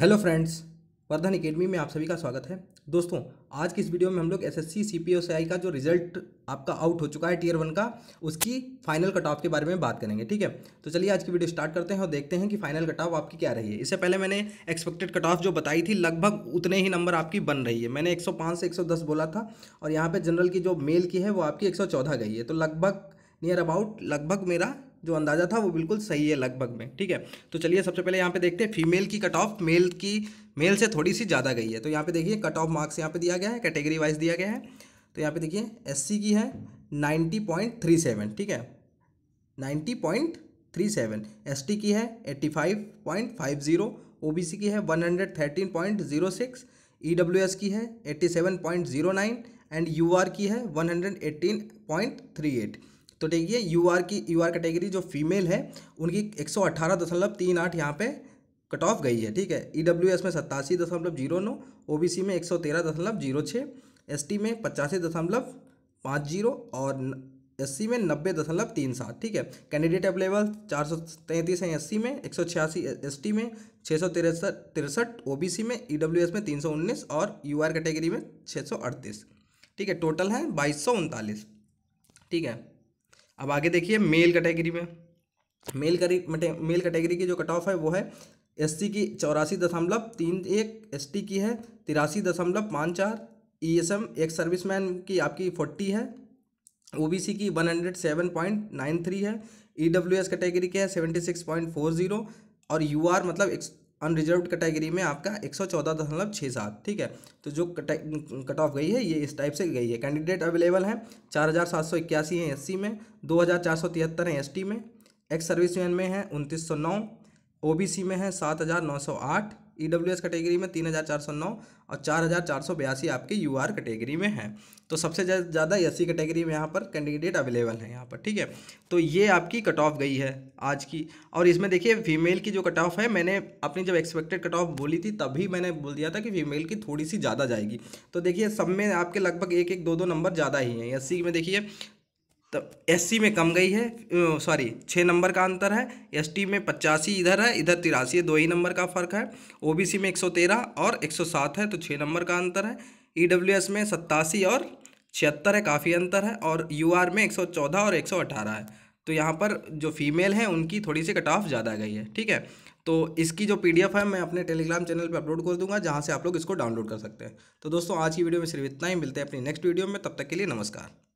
hello friends Vardhan academy में आप सभी का स्वागत है दोस्तों आज की इस वीडियो में हम लोग एसएससी सीपीओसीआई का जो रिजल्ट आपका आउट हो चुका है टीयर वन का उसकी फाइनल कट ऑफ के बारे में बात करेंगे ठीक है तो चलिए आज की वीडियो स्टार्ट करते हैं और देखते हैं कि फाइनल कट ऑफ आपकी क्या रही है इससे पहले मैंने एक्सपेक्टेड कट ऑफ जो बताई थी लगभग उतने ही नंबर आपकी बन रही है मैंने एक से एक बोला था और यहाँ पर जनरल की जो मेल की है वो आपकी एक गई है तो लगभग नियर अबाउट लगभग मेरा जो अंदाज़ा था वो बिल्कुल सही है लगभग में ठीक है तो चलिए सबसे पहले यहाँ पे देखते हैं फीमेल की कट ऑफ मेल की मेल से थोड़ी सी ज़्यादा गई है तो यहाँ पे देखिए कट ऑफ मार्क्स यहाँ पे दिया गया है कैटेगरी वाइज दिया गया है तो यहाँ पे देखिए एससी की है नाइन्टी ठीक है नाइन्टी पॉइंट की है एट्टी फाइव की है वन हंड्रेड e की है एट्टी एंड यू की है 118.38 तो देखिए यू आर की यू आर कैटेगरी जो फीमेल है उनकी एक सौ अट्ठारह दशमलव तीन आठ यहाँ पर कट ऑफ गई है ठीक है ई डब्ल्यू एस में सत्तासी दशमलव जीरो नौ ओ बी सी में एक सौ तेरह दशमलव जीरो छः एस टी में पचासी दशमलव पाँच जीरो और एस सी में नब्बे दशमलव तीन सात ठीक है कैंडिडेट अवेलेबल चार सौ तैंतीस हैं एस सी में एक सौ छियासी एस टी में छः सौ तिरसठ तिरसठ ओ बी सी में ई डब्ल्यू एस में तीन सौ उन्नीस और यू आर कैटेगरी में छः सौ अड़तीस ठीक है टोटल है बाईस सौ उनतालीस ठीक है अब आगे देखिए मेल कैटेगरी में मेल मेल कैटेगरी की जो कट ऑफ है वो है एस की चौरासी दशमलव तीन एक एस की है तिरासी दशमलव पाँच चार ई एस एम एक सर्विसमैन की आपकी फोर्टी है ओ बी सी की one hundred seven point nine three है ई डब्ल्यू एस कैटेगरी के है seventy six point four zero और यू आर मतलब अनरिजर्व कैटेगरी में आपका एक सौ चौदह दशमलव छः सात ठीक है तो जो कट कट ऑफ गई है ये इस टाइप से गई है कैंडिडेट अवेलेबल हैं चार हज़ार सात सौ इक्यासी हैं एस में दो हज़ार चार सौ तिहत्तर हैं एस में एक्स सर्विसमैन में हैं उनतीस सौ नौ ओबीसी में है सात हज़ार नौ सौ आठ ई डब्ल्यू एस कैटेगरी में तीन हज़ार चार सौ नौ और चार हज़ार चार सौ बयासी आपके यू आर कैटेगरी में हैं तो सबसे ज़्यादा एस सी कैटेगरी में यहाँ पर कैंडिडेट अवेलेबल हैं यहाँ पर ठीक है तो ये आपकी कट ऑफ गई है आज की और इसमें देखिए फीमेल की जो कट ऑफ है मैंने अपनी जब एक्सपेक्टेड कट ऑफ बोली थी तभी मैंने बोल दिया था कि फीमेल की थोड़ी सी ज़्यादा जाएगी तो देखिए सब में आपके लगभग एक एक दो दो नंबर ज़्यादा ही हैं एस में देखिए तब एस में कम गई है सॉरी छः नंबर का अंतर है एस में पचासी इधर है इधर तिरासी है दो ही नंबर का फ़र्क है ओ में एक और एक है तो छः नंबर का अंतर है ई e में सत्तासी और छिहत्तर है काफ़ी अंतर है और यू में एक और एक है तो यहाँ पर जो फीमेल हैं उनकी थोड़ी सी कट ऑफ ज़्यादा गई है ठीक है तो इसकी जो पीडीएफ है मैं अपने टेलीग्राम चैनल पर अपलोड कर दूंगा जहाँ से आप लोग इसको डाउनलोड कर सकते हैं तो दोस्तों आज की वीडियो में सिर्फ इतना ही मिलते हैं अपनी नेक्स्ट वीडियो में तब तक के लिए नमस्कार